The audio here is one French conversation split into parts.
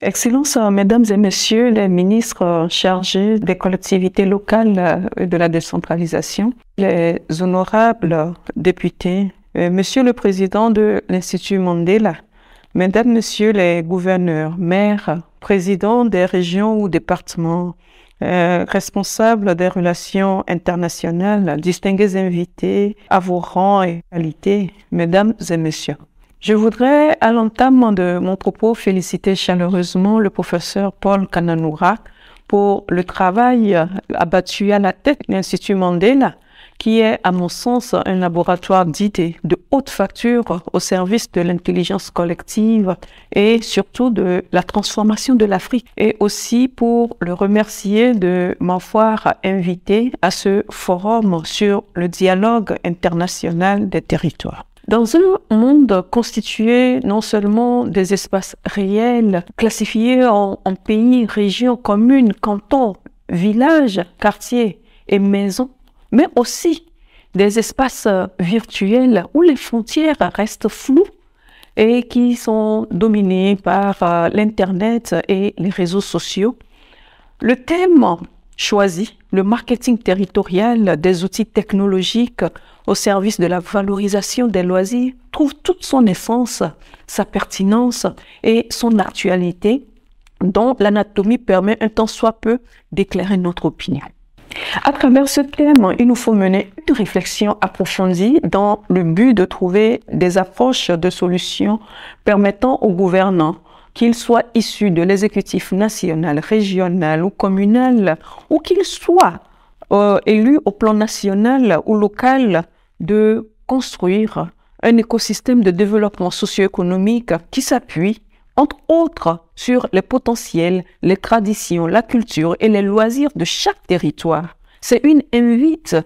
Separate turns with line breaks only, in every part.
Excellences, euh, mesdames et messieurs les ministres euh, chargés des collectivités locales euh, et de la décentralisation, les honorables députés, monsieur le président de l'Institut Mandela, mesdames, messieurs les gouverneurs, maires, présidents des régions ou départements, responsables des relations internationales, distingués invités à vos rangs et qualités, mesdames et messieurs. Je voudrais, à l'entame de mon propos, féliciter chaleureusement le professeur Paul Kananoura pour le travail abattu à la tête de l'Institut Mandela, qui est, à mon sens, un laboratoire d'idées de haute facture au service de l'intelligence collective et surtout de la transformation de l'Afrique. Et aussi pour le remercier de m'avoir invité à ce forum sur le dialogue international des territoires. Dans un monde constitué non seulement des espaces réels, classifiés en, pays, régions, communes, cantons, villages, quartiers et maisons, mais aussi des espaces virtuels où les frontières restent floues et qui sont dominés par euh, l'Internet et les réseaux sociaux. Le thème choisi, le marketing territorial des outils technologiques au service de la valorisation des loisirs trouve toute son essence, sa pertinence et son actualité dont l'anatomie permet un temps soit peu d'éclairer notre opinion. À travers ce thème, il nous faut mener une réflexion approfondie dans le but de trouver des approches de solutions permettant aux gouvernants, qu'ils soient issus de l'exécutif national, régional ou communal, ou qu'ils soient euh, élus au plan national ou local, de construire un écosystème de développement socio-économique qui s'appuie, entre autres, sur les potentiels, les traditions, la culture et les loisirs de chaque territoire. C'est une invite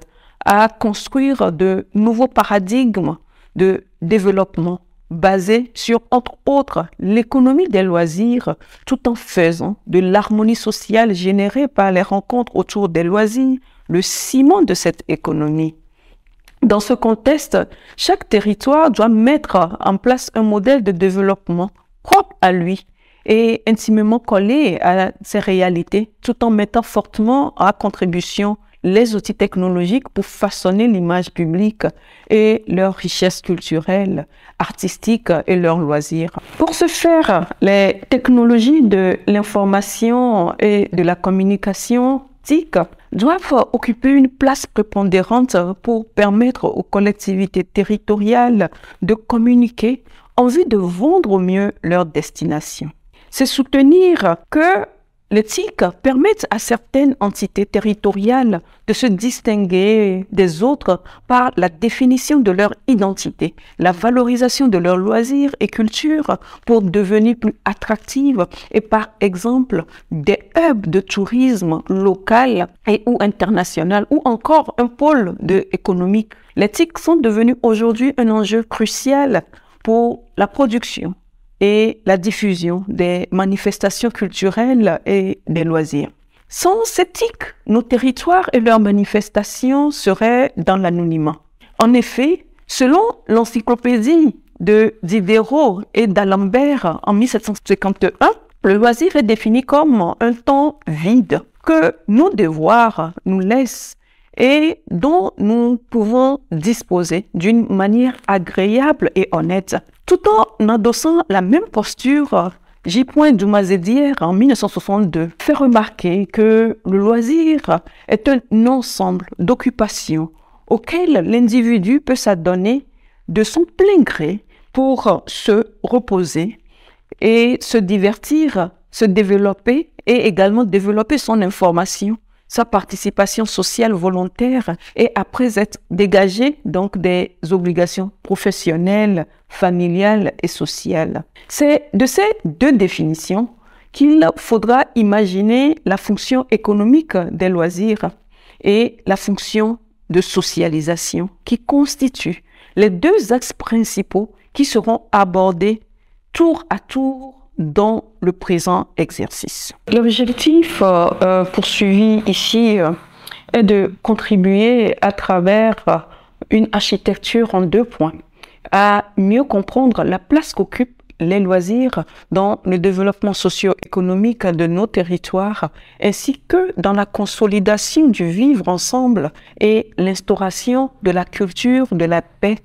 à construire de nouveaux paradigmes de développement basés sur, entre autres, l'économie des loisirs, tout en faisant de l'harmonie sociale générée par les rencontres autour des loisirs le ciment de cette économie. Dans ce contexte, chaque territoire doit mettre en place un modèle de développement propre à lui et intimement collé à ses réalités, tout en mettant fortement à contribution les outils technologiques pour façonner l'image publique et leurs richesses culturelles, artistiques et leurs loisirs. Pour ce faire, les technologies de l'information et de la communication doivent occuper une place prépondérante pour permettre aux collectivités territoriales de communiquer en vue de vendre au mieux leur destination. C'est soutenir que les TIC permettent à certaines entités territoriales de se distinguer des autres par la définition de leur identité, la valorisation de leurs loisirs et cultures pour devenir plus attractives et par exemple des hubs de tourisme local et ou international ou encore un pôle de économique. Les TIC sont devenus aujourd'hui un enjeu crucial pour la production, et la diffusion des manifestations culturelles et des loisirs. Sans CETIC, nos territoires et leurs manifestations seraient dans l'anonymat. En effet, selon l'encyclopédie de Diderot et d'Alembert en 1751, le loisir est défini comme un temps vide que nos devoirs nous laissent et dont nous pouvons disposer d'une manière agréable et honnête tout en adossant la même posture, J. dumas en 1962, fait remarquer que le loisir est un ensemble d'occupations auxquelles l'individu peut s'adonner de son plein gré pour se reposer et se divertir, se développer et également développer son information sa participation sociale volontaire et après être dégagé donc des obligations professionnelles, familiales et sociales. C'est de ces deux définitions qu'il faudra imaginer la fonction économique des loisirs et la fonction de socialisation qui constituent les deux axes principaux qui seront abordés tour à tour dans le présent exercice. L'objectif euh, euh, poursuivi ici euh, est de contribuer à travers une architecture en deux points à mieux comprendre la place qu'occupent les loisirs dans le développement socio-économique de nos territoires, ainsi que dans la consolidation du vivre ensemble et l'instauration de la culture de la paix,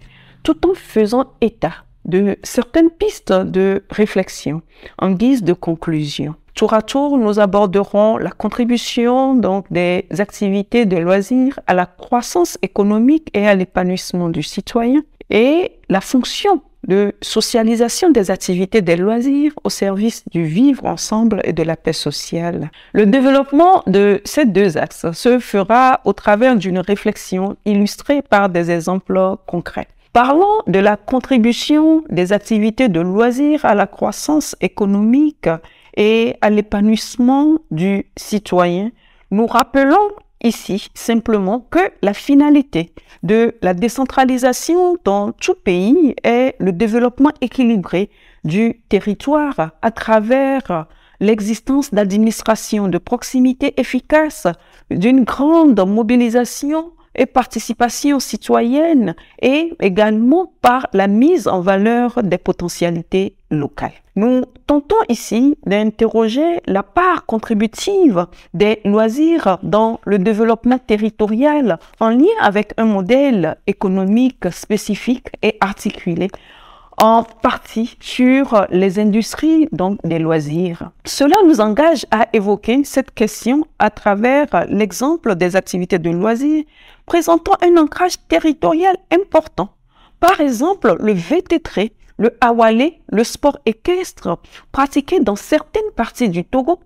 tout en faisant état de certaines pistes de réflexion en guise de conclusion. Tour à tour, nous aborderons la contribution donc des activités de loisirs à la croissance économique et à l'épanouissement du citoyen et la fonction de socialisation des activités des loisirs au service du vivre ensemble et de la paix sociale. Le développement de ces deux axes se fera au travers d'une réflexion illustrée par des exemples concrets. Parlons de la contribution des activités de loisirs à la croissance économique et à l'épanouissement du citoyen. Nous rappelons ici simplement que la finalité de la décentralisation dans tout pays est le développement équilibré du territoire à travers l'existence d'administrations de proximité efficaces, d'une grande mobilisation et participation citoyenne et également par la mise en valeur des potentialités locales. Nous tentons ici d'interroger la part contributive des loisirs dans le développement territorial en lien avec un modèle économique spécifique et articulé en partie sur les industries donc des loisirs. Cela nous engage à évoquer cette question à travers l'exemple des activités de loisirs présentant un ancrage territorial important. Par exemple, le VTT, le hawalé, le sport équestre pratiqué dans certaines parties du Togo,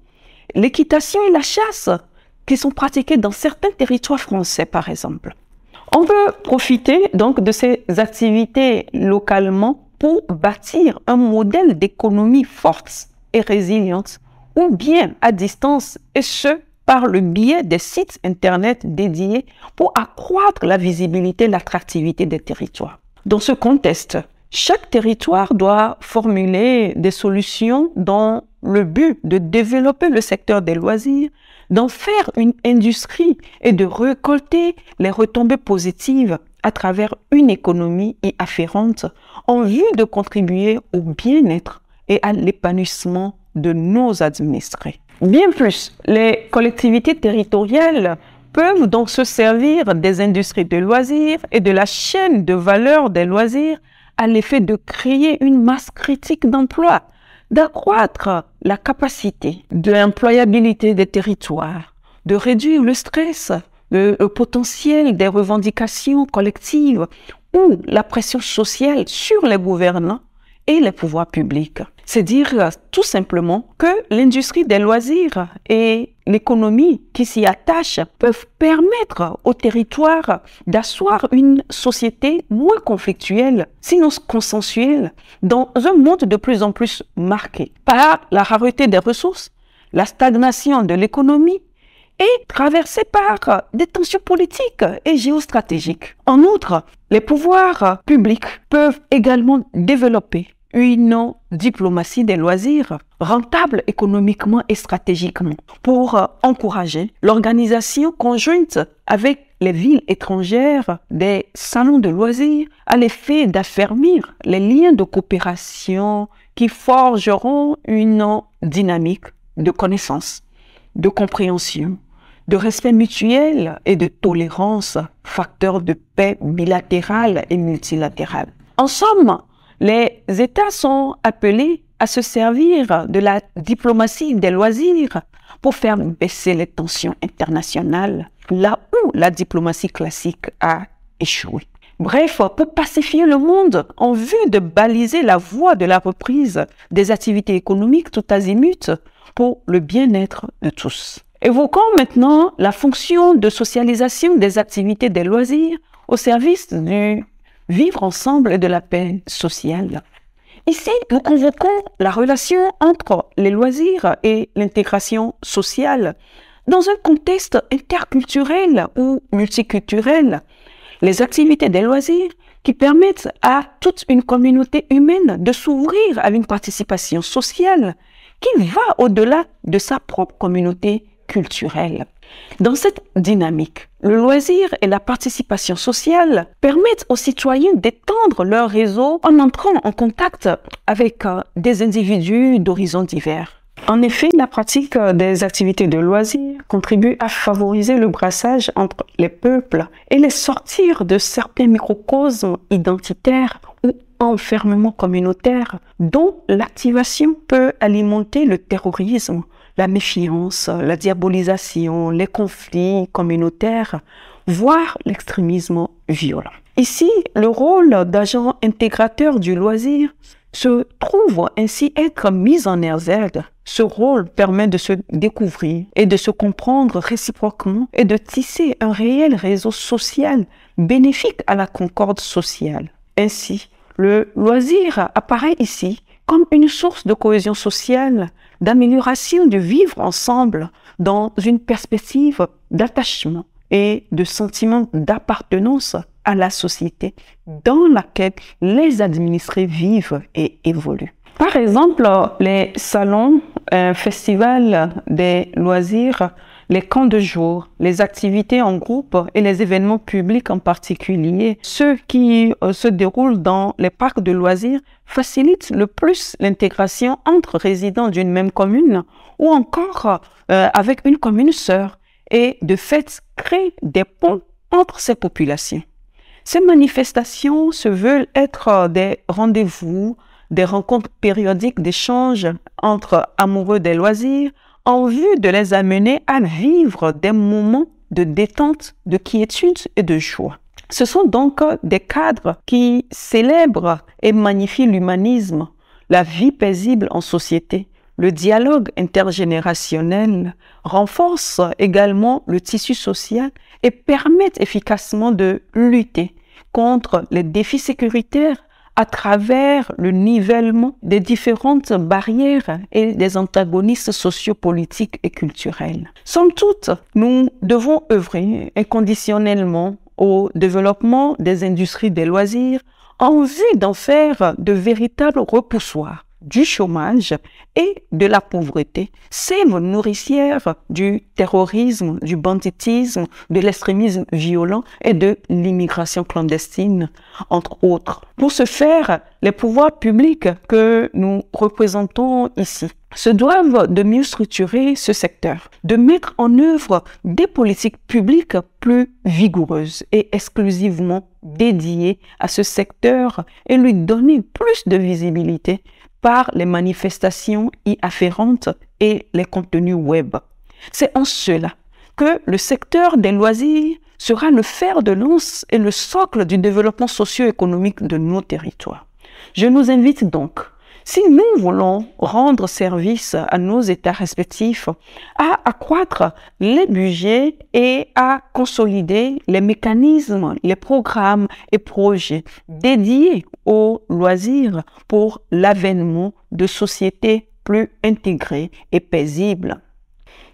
l'équitation et la chasse qui sont pratiquées dans certains territoires français par exemple. On veut profiter donc de ces activités localement pour bâtir un modèle d'économie forte et résiliente, ou bien à distance, et ce, par le biais des sites Internet dédiés pour accroître la visibilité et l'attractivité des territoires. Dans ce contexte, chaque territoire doit formuler des solutions dans le but de développer le secteur des loisirs, d'en faire une industrie et de récolter les retombées positives à travers une économie y afférente en vue de contribuer au bien-être et à l'épanouissement de nos administrés. Bien plus, les collectivités territoriales peuvent donc se servir des industries de loisirs et de la chaîne de valeur des loisirs à l'effet de créer une masse critique d'emplois d'accroître la capacité de l'employabilité des territoires, de réduire le stress, le, potentiel des revendications collectives ou la pression sociale sur les gouvernants et les pouvoirs publics. C'est dire tout simplement que l'industrie des loisirs est, l'économie qui s'y attache peuvent permettre au territoire d'asseoir une société moins conflictuelle, sinon consensuelle, dans un monde de plus en plus marqué par la rareté des ressources, la stagnation de l'économie et traversée par des tensions politiques et géostratégiques. En outre, les pouvoirs publics peuvent également développer une diplomatie des loisirs rentable économiquement et stratégiquement pour euh, encourager l'organisation conjointe avec les villes étrangères des salons de loisirs à l'effet d'affermir les liens de coopération qui forgeront une dynamique de connaissance, de compréhension, de respect mutuel et de tolérance, facteur de paix bilatérale et multilatérale. En somme, les États sont appelés à se servir de la diplomatie des loisirs pour faire baisser les tensions internationales là où la diplomatie classique a échoué. Bref, peut pacifier le monde en vue de baliser la voie de la reprise des activités économiques tout azimut pour le bien-être de tous. Évoquons maintenant la fonction de socialisation des activités des loisirs au service du vivre ensemble de la paix sociale. Ici, nous convoquons la relation entre les loisirs et l'intégration sociale. Dans un contexte interculturel ou multiculturel, les activités des loisirs qui permettent à toute une communauté humaine de s'ouvrir à une participation sociale qui va au-delà de sa propre communauté culturelle. Dans cette dynamique, le loisir et la participation sociale permettent aux citoyens d'étendre leur réseau en entrant en contact avec euh, des individus d'horizons divers. En effet, la pratique euh, des activités de loisir contribue à favoriser le brassage entre les peuples et les sortir de certains microcosmes identitaires ou enfermement communautaire dont l'activation peut alimenter le terrorisme, la méfiance, la diabolisation, les conflits communautaires, voire l'extrémisme violent. Ici, le rôle d'agent intégrateur du loisir se trouve ainsi être mis en exergue. Ce rôle permet de se découvrir et de se comprendre réciproquement et de tisser un réel réseau social bénéfique à la concorde sociale. Ainsi, le loisir apparaît ici comme une source de cohésion sociale, d'amélioration du vivre ensemble dans une perspective d'attachement et de sentiment d'appartenance à la société dans laquelle les administrés vivent et évoluent. Par exemple, les salons, un euh, festival des loisirs les camps de jour, les activités en groupe et les événements publics en particulier, ceux qui euh, se déroulent dans les parcs de loisirs, facilitent le plus l'intégration entre résidents d'une même commune ou encore euh, avec une commune sœur et de fait créent des ponts entre ces populations. Ces manifestations se veulent être euh, des rendez-vous, des rencontres périodiques d'échanges entre amoureux des loisirs, en vue de les amener à vivre des moments de détente, de quiétude et de joie. Ce sont donc euh, des cadres qui célèbrent et magnifient l'humanisme, la vie paisible en société. Le dialogue intergénérationnel renforce également le tissu social et permet efficacement de lutter contre les défis sécuritaires, à travers le nivellement des différentes barrières et des antagonistes sociopolitiques et culturels. Somme toute, nous devons œuvrer inconditionnellement au développement des industries des loisirs en vue d'en faire de véritables repoussoirs du chômage et de la pauvreté, c'est une nourricière du terrorisme, du banditisme, de l'extrémisme violent et de l'immigration clandestine, entre autres. Pour ce faire, les pouvoirs publics que nous représentons ici se doivent de mieux structurer ce secteur, de mettre en œuvre des politiques publiques plus vigoureuses et exclusivement dédiées à ce secteur et lui donner plus de visibilité par les manifestations y afférentes et les contenus web. C'est en cela que le secteur des loisirs sera le fer de lance et le socle du développement socio-économique de nos territoires. Je nous invite donc si nous voulons rendre service à nos États respectifs, à accroître les budgets et à consolider les mécanismes, les programmes et projets dédiés aux loisirs pour l'avènement de sociétés plus intégrées et paisibles.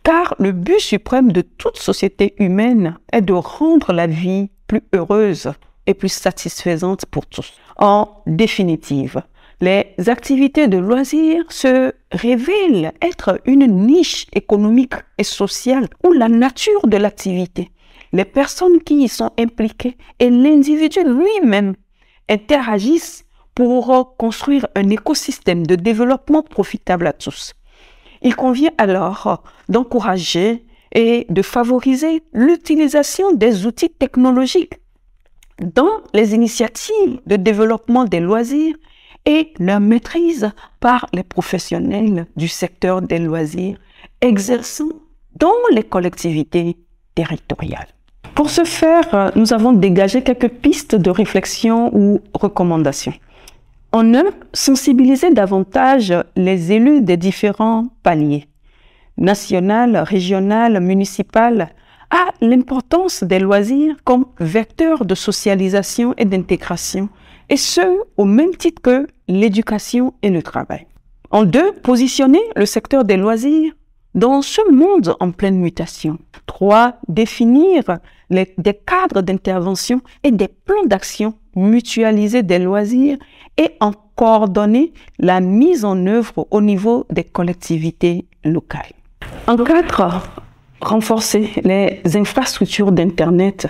Car le but suprême de toute société humaine est de rendre la vie plus heureuse et plus satisfaisante pour tous. En définitive, les activités de loisirs se révèlent être une niche économique et sociale où la nature de l'activité, les personnes qui y sont impliquées et l'individu lui-même interagissent pour construire un écosystème de développement profitable à tous. Il convient alors d'encourager et de favoriser l'utilisation des outils technologiques dans les initiatives de développement des loisirs et leur maîtrise par les professionnels du secteur des loisirs exerçant dans les collectivités territoriales. Pour ce faire, nous avons dégagé quelques pistes de réflexion ou recommandations. En un, sensibiliser davantage les élus des différents paliers, national, régional, municipal, à l'importance des loisirs comme vecteur de socialisation et d'intégration et ce, au même titre que l'éducation et le travail. En deux, positionner le secteur des loisirs dans ce monde en pleine mutation. Trois, définir des cadres d'intervention et des plans d'action mutualisés des loisirs et en coordonner la mise en œuvre au niveau des collectivités locales. En quatre, renforcer les infrastructures d'Internet,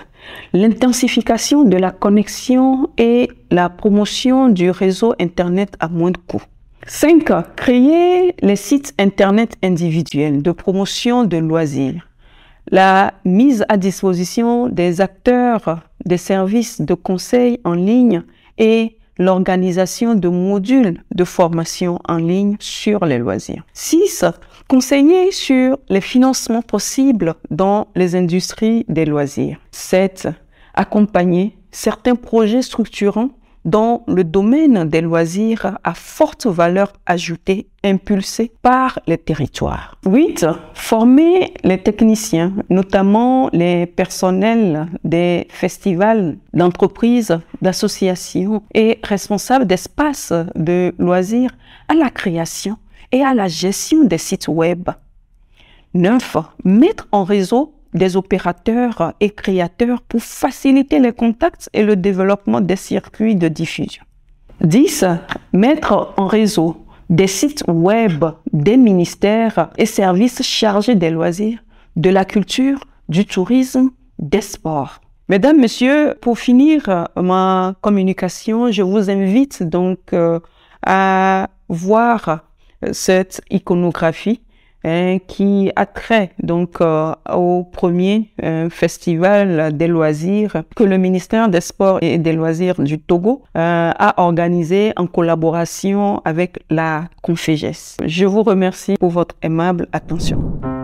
l'intensification de la connexion et la promotion du réseau Internet à moins de coût. 5. Créer les sites Internet individuels de promotion de loisirs. La mise à disposition des acteurs des services de conseil en ligne et l'organisation de modules de formation en ligne sur les loisirs. 6. Conseiller sur les financements possibles dans les industries des loisirs. 7. Accompagner certains projets structurants dans le domaine des loisirs à forte valeur ajoutée impulsée par les territoires. 8. Former les techniciens, notamment les personnels des festivals, d'entreprises, d'associations et responsables d'espaces de loisirs à la création et à la gestion des sites web. 9. Mettre en réseau des opérateurs et créateurs pour faciliter les contacts et le développement des circuits de diffusion. 10. Mettre en réseau des sites web des ministères et services chargés des loisirs, de la culture, du tourisme, des sports. Mesdames, Messieurs, pour finir euh, ma communication, je vous invite donc euh, à voir euh, cette iconographie Hein, qui a trait donc euh, au premier euh, festival des loisirs que le ministère des Sports et des Loisirs du Togo euh, a organisé en collaboration avec la Conféges. Je vous remercie pour votre aimable attention.